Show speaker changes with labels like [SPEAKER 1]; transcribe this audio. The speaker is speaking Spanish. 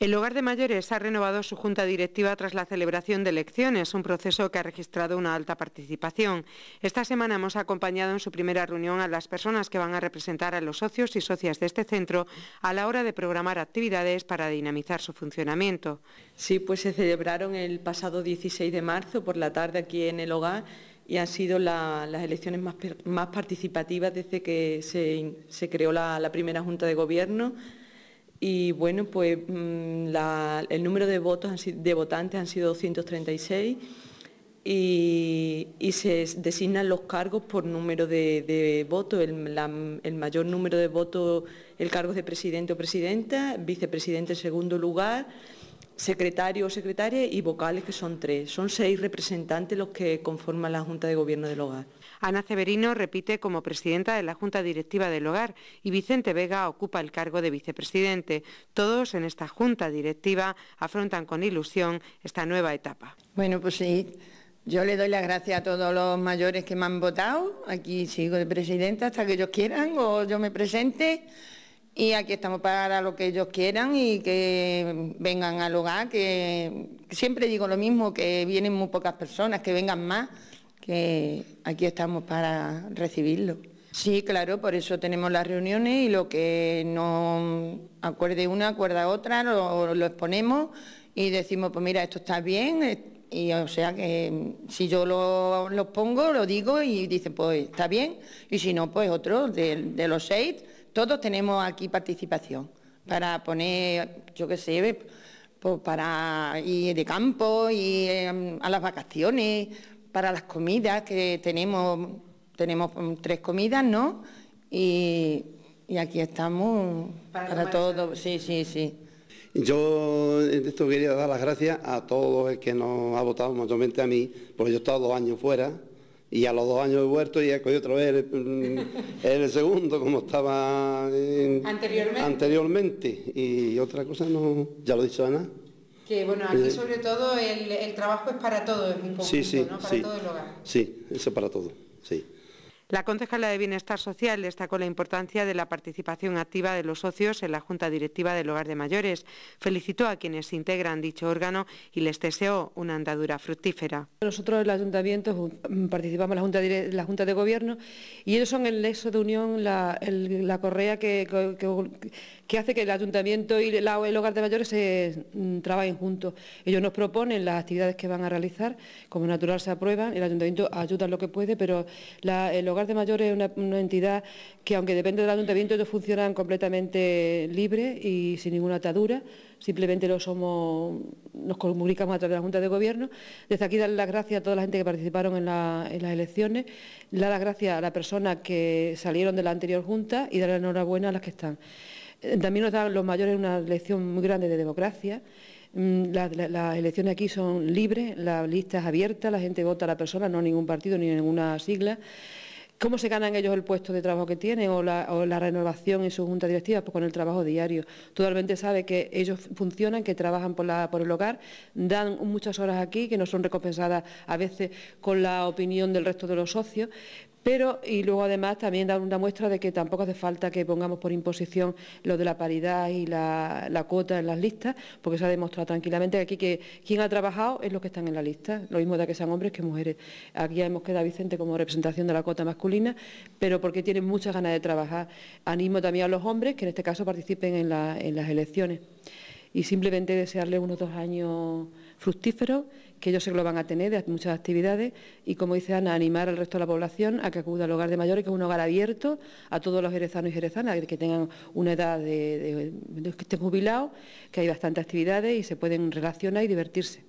[SPEAKER 1] El Hogar de Mayores ha renovado su junta directiva tras la celebración de elecciones, un proceso que ha registrado una alta participación. Esta semana hemos acompañado en su primera reunión a las personas que van a representar a los socios y socias de este centro a la hora de programar actividades para dinamizar
[SPEAKER 2] su funcionamiento. Sí, pues se celebraron el pasado 16 de marzo por la tarde aquí en el Hogar y han sido las elecciones más, participativas desde que se, creó la primera junta de gobierno y bueno, pues mm, el número de votos de votantes han sido 236 y, se designan los cargos por número de, votos. El, el, mayor número de votos, el cargo es de presidente o presidenta, vicepresidente en segundo lugar secretario o secretaria y vocales, que son tres. Son seis representantes los que conforman la Junta de Gobierno del Hogar. Ana Severino repite como presidenta de la Junta
[SPEAKER 1] Directiva del Hogar y Vicente Vega ocupa el cargo de vicepresidente. Todos en esta Junta Directiva afrontan con ilusión esta nueva etapa.
[SPEAKER 3] Bueno, pues sí. Yo le doy las gracias a todos los mayores que me han votado. Aquí sigo de presidenta hasta que ellos quieran o yo me presente y aquí estamos para lo que ellos quieran y que vengan al hogar, que siempre digo lo mismo, que vienen muy pocas personas, que vengan más, que aquí estamos para recibirlo. Sí, claro, por eso tenemos las reuniones y lo que no acuerde una, acuerda otra, lo, exponemos y decimos, pues mira, esto está bien, y o sea que si yo lo, pongo, lo digo y dice, pues está bien, y si no, pues otro de los seis todos tenemos aquí participación para poner, yo qué sé, pues para ir de campo, y em, a las vacaciones, para las comidas, que tenemos, tenemos em, tres comidas, ¿no? Y, aquí estamos para, todos. todo, sí, sí, sí.
[SPEAKER 4] Yo esto quería dar las gracias a todos los que nos ha votado, mayormente a mí, porque yo he estado dos años fuera y a los dos años he vuelto y he otra vez mm, el, el segundo como estaba anteriormente. Y otra cosa no, ya lo he dicho Ana.
[SPEAKER 1] Que bueno, aquí eh, sobre todo el, trabajo es para todos, es un conjunto, sí, sí, ¿no? Para sí, todo el hogar.
[SPEAKER 4] Sí, eso para todo, sí.
[SPEAKER 1] La concejala de Bienestar Social destacó la importancia de la participación activa de los socios en la Junta Directiva del Hogar de Mayores. Felicitó a quienes integran dicho órgano y les deseó una andadura fructífera. Nosotros, el
[SPEAKER 5] Ayuntamiento, participamos en la Junta, de Gobierno y ellos son el nexo de unión, la, correa que que hace que el ayuntamiento y el hogar de mayores se mm, trabajen juntos. Ellos nos proponen las actividades que van a realizar, como natural se aprueban, el ayuntamiento ayuda lo que puede, pero el hogar de mayores es una, entidad que aunque depende del ayuntamiento, ellos funcionan completamente libre y sin ninguna atadura, simplemente lo somos, nos comunicamos a través de la Junta de Gobierno. Desde aquí dar las gracias a toda la gente que participaron en, las elecciones, dar las gracias a las personas que salieron de la anterior Junta y dar la enhorabuena a las que están. Eh, también nos dan los mayores una lección muy grande de democracia. Mm, las, elecciones aquí son libres, la lista es abierta, la gente vota a la persona, no a ningún partido ni ninguna sigla. ¿Cómo se ganan ellos el puesto de trabajo que tienen o la, renovación en su junta directiva? Pues con el trabajo diario. Totalmente sabe que ellos funcionan, que trabajan por el hogar, dan muchas horas aquí, que no son recompensadas a veces con la opinión del resto de los socios, pero, y luego además también dar una muestra de que tampoco hace falta que pongamos por imposición lo de la paridad y la, cuota en las listas, porque se ha demostrado tranquilamente aquí que quien ha trabajado es los que están en la lista, lo mismo de que sean hombres que mujeres. Aquí hemos quedado Vicente como representación de la cuota masculina, pero porque tienen muchas ganas de trabajar. Animo también a los hombres que en este caso participen en las elecciones y simplemente desearles unos dos años fructíferos, que ellos sé que lo van a tener, de muchas actividades, y como dice Ana, animar al resto de la población a que acuda al hogar de mayores, que es un hogar abierto a todos los jerezanos y jerezanas, que tengan una edad de, de que estén jubilados, que hay bastantes actividades y se pueden relacionar y divertirse.